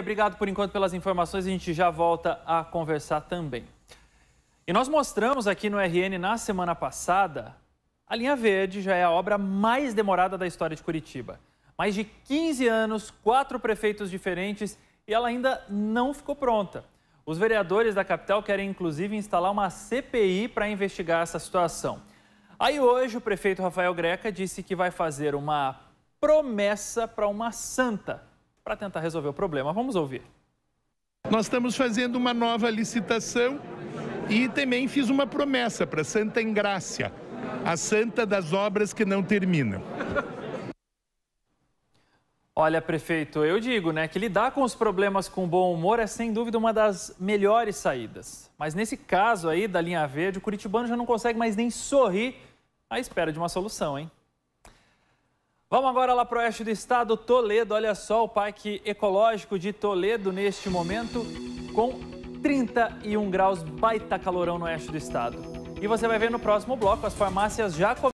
Obrigado por enquanto pelas informações, a gente já volta a conversar também. E nós mostramos aqui no RN na semana passada, a linha verde já é a obra mais demorada da história de Curitiba. Mais de 15 anos, quatro prefeitos diferentes e ela ainda não ficou pronta. Os vereadores da capital querem inclusive instalar uma CPI para investigar essa situação. Aí hoje o prefeito Rafael Greca disse que vai fazer uma promessa para uma santa para tentar resolver o problema. Vamos ouvir. Nós estamos fazendo uma nova licitação e também fiz uma promessa para Santa Engrácia, a santa das obras que não terminam. Olha, prefeito, eu digo, né, que lidar com os problemas com bom humor é sem dúvida uma das melhores saídas. Mas nesse caso aí da linha verde, o curitibano já não consegue mais nem sorrir à espera de uma solução, hein? Vamos agora lá para o oeste do estado, Toledo. Olha só o Parque Ecológico de Toledo neste momento, com 31 graus, baita calorão no oeste do estado. E você vai ver no próximo bloco, as farmácias já começam.